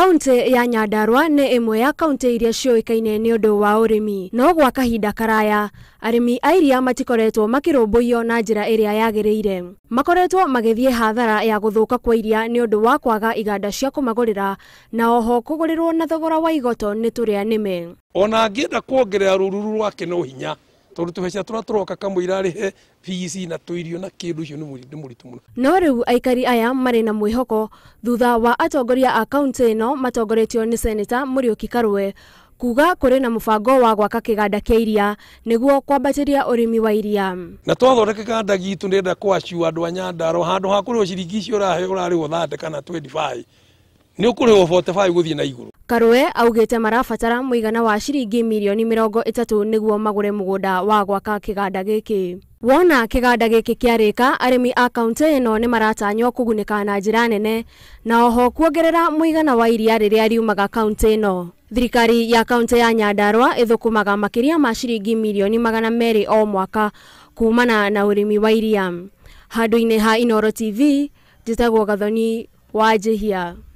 kaunti ya nyandarua nĩ ĩmwe ya kaunti iria ciũĩkaine nĩ ũndũ wa ũrĩmi no gwa kahinda karaya arĩmi a iria matikoretwo makĩrũmbũiyo na njĩra ĩrĩa yagĩrĩire makoretwo magĩthiĩ hathara ya gũthũka kwa iria nĩ ũndũ wa kwaga iganda cia kũmagũrĩra na oho kũgũrĩrwo na thogora wa igoto nĩ tũrĩa nĩme ona angĩenda kuongerera rũruru rwake no hinya tondu tubeca turia turoka kamwira rihe fees na irio na kindu icio må ritå muno no u aikari aya marä na hoko thutha wa atongoria a kaunti ino matongoretio ni seneta å kikarwe kuga kuri na mubango wa gwaka kiganda kia iria niguo kwambatiria urimi wa iria na twathondeke kiganda gitu ndenda kwaciu andu anyandaro handu ha kuria ciringi icio urahe urarä wo thate kana 25 nä å kå rä wo gå thiä na igå rå karũe augĩte marabatara mũigana wa ciringi mirioni mĩrongo ĩtatũ nĩguo magũre mũgũnda wa gwaka kĩganda gĩkĩ wona kĩganda gĩkĩ kĩarĩka arĩmi a ä no nä maratanywo kũgunĩka na njĩra nene na oho kuongerera mũigana wa iria a riumaga ä no thirikari ya kauntä ya nyandarũa makä ria ma ciringi mirioni magana merä o mwaka kumana na ũrĩmi wa iria handũ-inĩ ha inoro tv njĩtagwo gathoni wa njĩhia